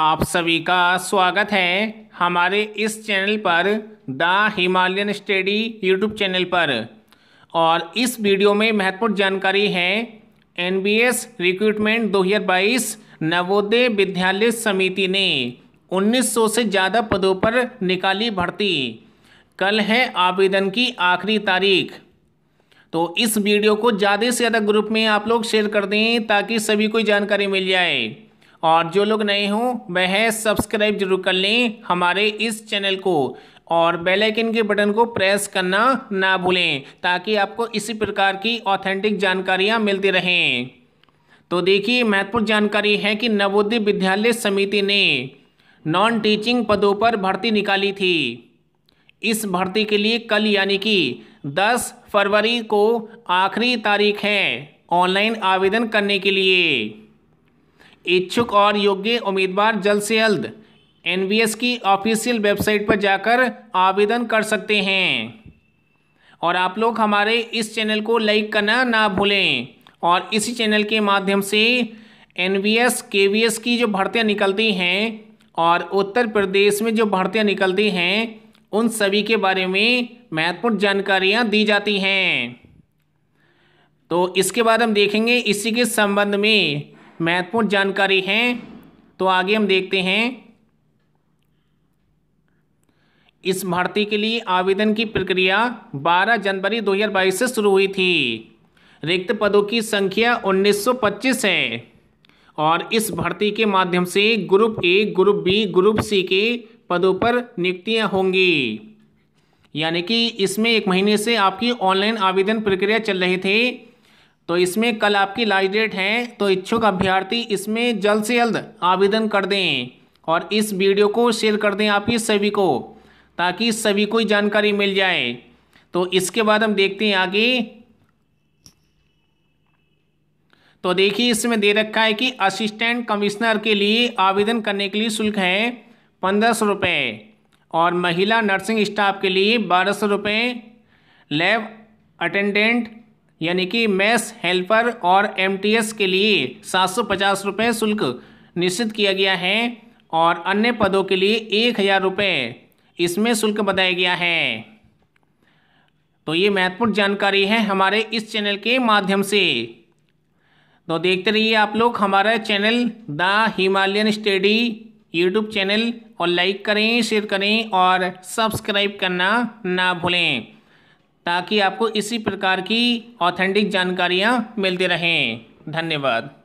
आप सभी का स्वागत है हमारे इस चैनल पर the Himalayan study YouTube channel पर और इस वीडियो में महत्वपूर्ण जानकारी है एनबीएस रिक्रूटमेंट 2022 नवोदय विद्यालय समिति ने 1900 से ज़्यादा पदों पर निकाली भर्ती कल है आवेदन की आखिरी तारीख तो इस वीडियो को ज़्यादा से ज़्यादा ग्रुप में आप लोग शेयर कर दें ताकि सभी को जानकारी मिल जाए और जो लोग नए हों वह सब्सक्राइब जरूर कर लें हमारे इस चैनल को और बेल आइकन के बटन को प्रेस करना ना भूलें ताकि आपको इसी प्रकार की ऑथेंटिक जानकारियां मिलती रहें तो देखिए महत्वपूर्ण जानकारी है कि नवोदय विद्यालय समिति ने नॉन टीचिंग पदों पर भर्ती निकाली थी इस भर्ती के लिए कल यानी कि 10 फरवरी को आखिरी तारीख है ऑनलाइन आवेदन करने के लिए इच्छुक और योग्य उम्मीदवार जल्द से जल्द एन की ऑफिशियल वेबसाइट पर जाकर आवेदन कर सकते हैं और आप लोग हमारे इस चैनल को लाइक करना ना भूलें और इसी चैनल के माध्यम से N B S K V S की जो भर्तियाँ निकलती हैं और उत्तर प्रदेश में जो भर्तियाँ निकलती हैं उन सभी के बारे में महत्वपूर्ण जानकारियाँ दी जाती हैं तो इसके बाद हम देखेंगे इसी के संबंध में महत्वपूर्ण जानकारी हैं तो आगे हम देखते हैं इस भर्ती के लिए आवेदन की प्रक्रिया 12 जनवरी 2022 से शुरू हुई थी रिक्त पदों की संख्या 1925 है और इस भर्ती के माध्यम से group A group B group C के पदों पर नियुक्तियाँ होंगी यानी कि इसमें एक महीने से आपकी ऑनलाइन आवेदन प्रक्रिया चल रही थी तो इसमें कल आपकी लास्ट डेट है तो इच्छुक अभ्यर्थी इसमें जल्द से जल्द आवेदन कर दें और इस वीडियो को शेयर कर दें आपकी सभी को ताकि सभी को जानकारी मिल जाए तो इसके बाद हम देखते हैं आगे तो देखिए इसमें दे रखा है कि असिस्टेंट कमिश्नर के लिए आवेदन करने के लिए शुल्क है पंद्रह सौ रुपये और महिला नर्सिंग स्टाफ के लिए बारह सौ रुपये लैब अटेंडेंट यानी कि मेस हेल्पर और एमटीएस के लिए सात सौ पचास रुपये शुल्क निश्चित किया गया है और अन्य पदों के लिए एक हज़ार रुपये इसमें शुल्क बताया गया है तो ये महत्वपूर्ण जानकारी है हमारे इस चैनल के माध्यम से तो देखते रहिए आप लोग हमारा channel the Himalayan study YouTube channel और लाइक करें शेयर करें और सब्सक्राइब करना ना भूलें ताकि आपको इसी प्रकार की ऑथेंटिक जानकारियाँ मिलती रहें धन्यवाद